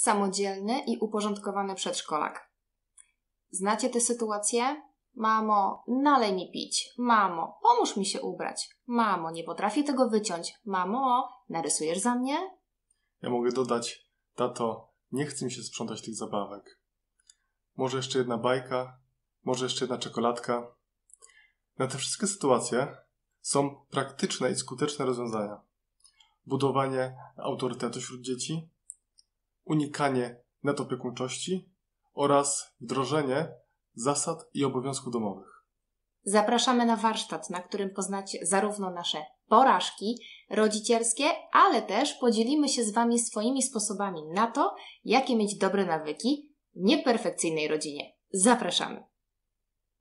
samodzielny i uporządkowany przedszkolak. Znacie tę sytuację? Mamo, nalej mi pić. Mamo, pomóż mi się ubrać. Mamo, nie potrafię tego wyciąć. Mamo, narysujesz za mnie? Ja mogę dodać, tato, nie chcę mi się sprzątać tych zabawek. Może jeszcze jedna bajka, może jeszcze jedna czekoladka. Na te wszystkie sytuacje są praktyczne i skuteczne rozwiązania. Budowanie autorytetu wśród dzieci, unikanie nadopiekuńczości oraz wdrożenie zasad i obowiązków domowych. Zapraszamy na warsztat, na którym poznacie zarówno nasze porażki rodzicielskie, ale też podzielimy się z Wami swoimi sposobami na to, jakie mieć dobre nawyki w nieperfekcyjnej rodzinie. Zapraszamy!